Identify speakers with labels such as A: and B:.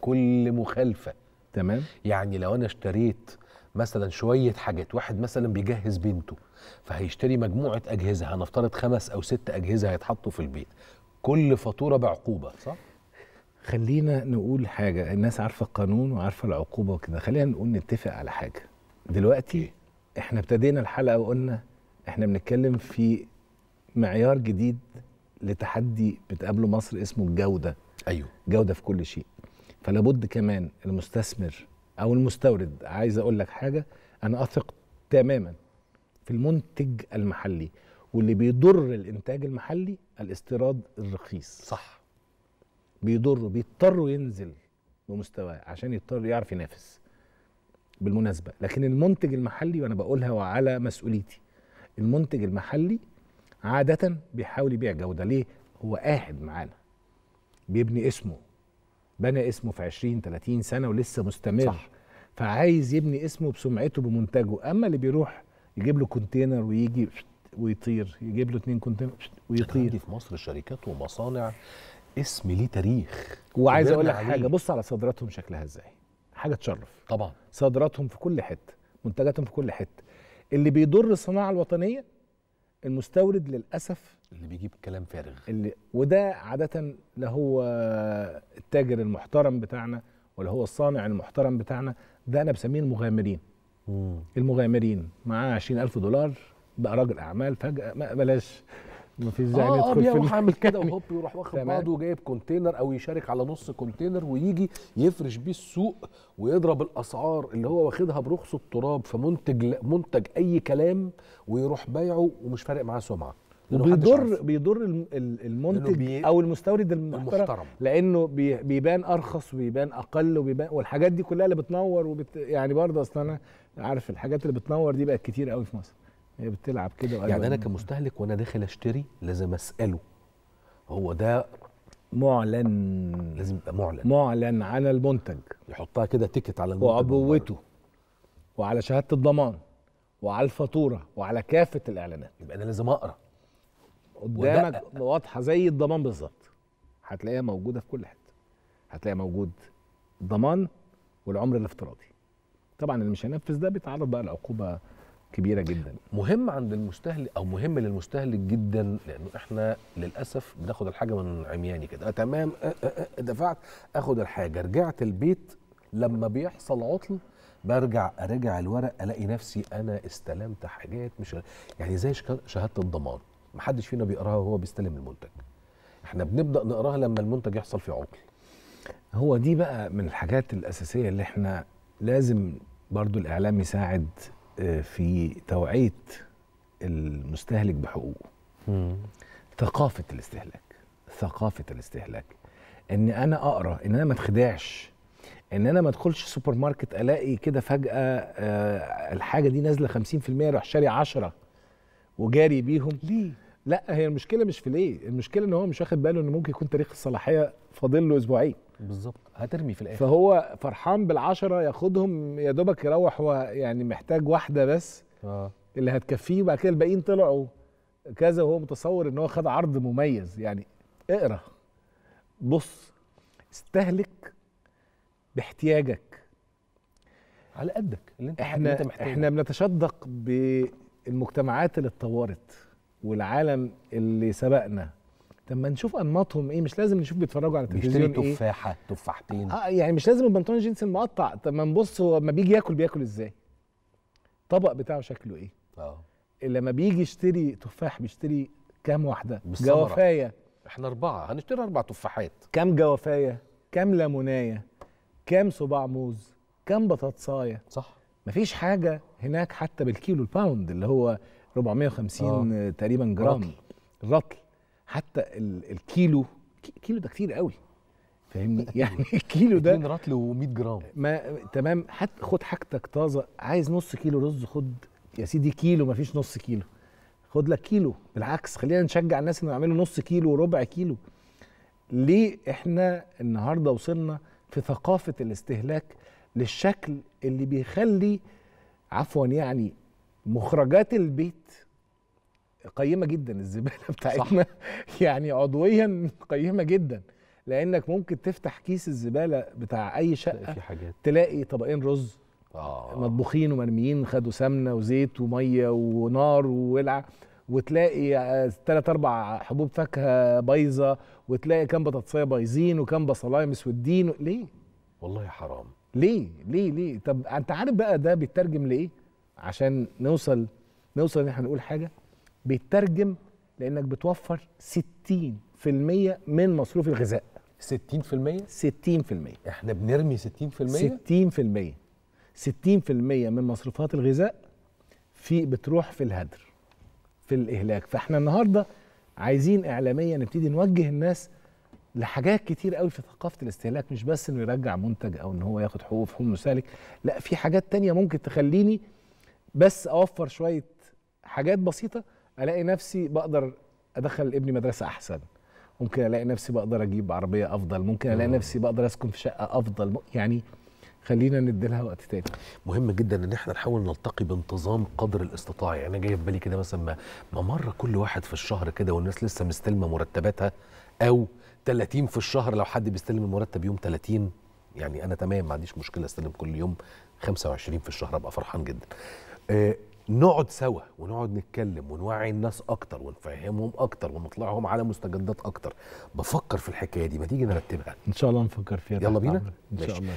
A: كل مخالفه تمام يعني لو انا اشتريت مثلا شويه حاجات واحد مثلا بيجهز بنته فهيشتري مجموعه اجهزه هنفترض خمس او ست اجهزه هيتحطوا في البيت كل فاتوره بعقوبه صح خلينا نقول حاجه الناس عارفه القانون وعارفه العقوبه وكده خلينا نقول نتفق على حاجه دلوقتي إيه؟ احنا ابتدينا الحلقه وقلنا احنا بنتكلم في معيار جديد لتحدي بتقابله مصر اسمه الجوده ايوه جوده في كل شيء فلابد كمان المستثمر او المستورد عايز اقول لك حاجه انا اثق تماما في المنتج المحلي واللي بيضر الانتاج المحلي الاستيراد الرخيص صح بيضره بيضطر ينزل بمستواه عشان يضطر يعرف ينافس بالمناسبه لكن المنتج المحلي وانا بقولها وعلى مسؤوليتي المنتج المحلي عاده بيحاول يبيع جوده ليه هو قاعد معانا بيبني اسمه بنى اسمه في 20 30 سنه ولسه مستمر صح. فعايز يبني اسمه بسمعته بمنتجه اما اللي بيروح يجيب له كونتينر ويجي ويطير يجيب له اتنين كونتينر ويطير في مصر شركات ومصانع اسم ليه تاريخ وعايز اقول لك حاجه بص على صادراتهم شكلها ازاي حاجه تشرف طبعا صادراتهم في كل حته منتجاتهم في كل حته اللي بيضر الصناعه الوطنيه المستورد للاسف اللي بيجيب كلام فارغ اللي وده عاده لا هو التاجر المحترم بتاعنا ولا هو الصانع المحترم بتاعنا ده انا بسميه المغامرين مم. المغامرين معاه 20000 دولار بقى راجل اعمال فجاه ما بلاش ما فيش زي اه بيروح عامل كده وهوب يروح واخد بعضه وجايب كونتينر او يشارك على نص كونتينر ويجي يفرش بيه السوق ويضرب الاسعار اللي هو واخدها برخص التراب في منتج منتج اي كلام ويروح بايعه ومش فارق معاه سمعه وبيضر بيضر المنتج او المستورد المحترم, المحترم لانه بيبان ارخص وبيبان اقل وبيبان والحاجات دي كلها اللي بتنور وبت يعني برضه اصل انا عارف الحاجات اللي بتنور دي بقت كتير قوي في مصر هي بتلعب كده يعني انا كمستهلك وانا داخل اشتري لازم اساله هو ده معلن لازم يبقى معلن معلن على المنتج يحطها كده تيكت على المنتج وعبوته وعلى شهاده الضمان وعلى الفاتوره وعلى كافه الاعلانات يبقى انا لازم اقرا قدامك واضحه زي الضمان بالظبط هتلاقيها موجوده في كل حته هتلاقيها موجود الضمان والعمر الافتراضي طبعا اللي مش هينفذ ده بيتعرض بقى لعقوبه كبيره جدا مهم عند المستهلك او مهم للمستهلك جدا لانه احنا للاسف بناخد الحاجه من عمياني كده تمام أه، أه، أه، دفعت اخد الحاجه رجعت البيت لما بيحصل عطل برجع ارجع الورق الاقي نفسي انا استلمت حاجات مش يعني زي شهاده الضمان محدش فينا بيقراها وهو بيستلم المنتج احنا بنبدا نقراها لما المنتج يحصل فيه عطل هو دي بقى من الحاجات الاساسيه اللي احنا لازم برضو الاعلام يساعد آه، في توعيه المستهلك بحقوقه ثقافه الاستهلاك ثقافه الاستهلاك ان انا اقرا ان انا ما اتخدعش ان انا ما ادخلش سوبر ماركت الاقي كده فجاه آه الحاجه دي نازله 50% راح شاري 10 وجاري بيهم ليه لا هي المشكله مش في ليه المشكله ان هو مش واخد باله ان ممكن يكون تاريخ الصلاحيه فاضل له اسبوعين بالظبط هترمي في الاخر فهو فرحان بالعشرة ياخدهم يا دوبك يروح هو يعني محتاج واحده بس آه. اللي هتكفيه وبعد كده الباقيين طلعوا كذا وهو متصور ان هو خد عرض مميز يعني اقرا بص استهلك باحتياجك على قدك اللي انت احنا اللي انت محتاجه احنا بنتشدق بالمجتمعات اللي اتطورت والعالم اللي سبقنا طب ما نشوف انماطهم ايه مش لازم نشوف بيتفرجوا على التلفزيون بيشتري إيه؟ تفاحه إيه؟ تفاحتين اه يعني مش لازم البنطلون جينز المقطع طب ما نبص هو لما بيجي ياكل بياكل ازاي الطبق بتاعه شكله ايه اه لما بيجي يشتري تفاح بيشتري كام واحده جوافايه احنا اربعه هنشتري اربع تفاحات كام جوافايه كام ليمونايه كام صباع موز كام بطاطسايه صح مفيش حاجه هناك حتى بالكيلو الباوند اللي هو 450 آه. تقريبا جرام رطل, رطل. حتى الكيلو كيلو ده كتير قوي فاهمني يعني الكيلو ده رطل و100 جرام ما تمام حت خد حاجتك طازه عايز نص كيلو رز خد يا سيدي كيلو ما فيش نص كيلو خد لك كيلو بالعكس خلينا نشجع الناس انهم يعملوا نص كيلو وربع كيلو ليه احنا النهارده وصلنا في ثقافه الاستهلاك للشكل اللي بيخلي عفوا يعني مخرجات البيت قيمه جدا الزباله بتاعتنا صح. يعني عضويا قيمه جدا لانك ممكن تفتح كيس الزباله بتاع اي شقه في حاجات. تلاقي طبقين رز آه. مطبوخين ومرميين خدوا سمنه وزيت وميه ونار وولع وتلاقي ثلاث اربع حبوب فاكهه بايظه وتلاقي كام بطاطسيه بايظين وكام بصلايه مسودين ليه والله حرام ليه ليه ليه طب انت عارف بقى ده بيترجم لايه عشان نوصل نوصل ان احنا نقول حاجه بيترجم لانك بتوفر 60% من مصروف الغذاء 60% 60% احنا بنرمي 60% 60% 60% من مصروفات الغذاء في بتروح في الهدر في الاهلاك فاحنا النهارده عايزين اعلاميا نبتدي نوجه الناس لحاجات كتير قوي في ثقافه الاستهلاك مش بس انه يرجع منتج او ان هو ياخد حقوق في حقوق المستهلك لا في حاجات تانية ممكن تخليني بس اوفر شويه حاجات بسيطه الاقي نفسي بقدر ادخل ابني مدرسه احسن ممكن الاقي نفسي بقدر اجيب عربيه افضل ممكن الاقي نفسي بقدر اسكن في شقه افضل يعني خلينا ندي لها وقت تاني مهم جدا ان احنا نحاول نلتقي بانتظام قدر الاستطاعه يعني انا جاي في بالي كده مثلا ما مره كل واحد في الشهر كده والناس لسه مستلمه مرتباتها او 30 في الشهر لو حد بيستلم المرتب يوم 30 يعني انا تمام ما عنديش مشكله استلم كل يوم 25 في الشهر ابقى فرحان جدا آه، نقعد سوا ونقعد نتكلم ونوعي الناس اكتر ونفهمهم اكتر ونطلعهم على مستجدات اكتر بفكر في الحكايه دي ما تيجي نرتبها ان شاء الله نفكر فيها يلا بينا ان شاء الله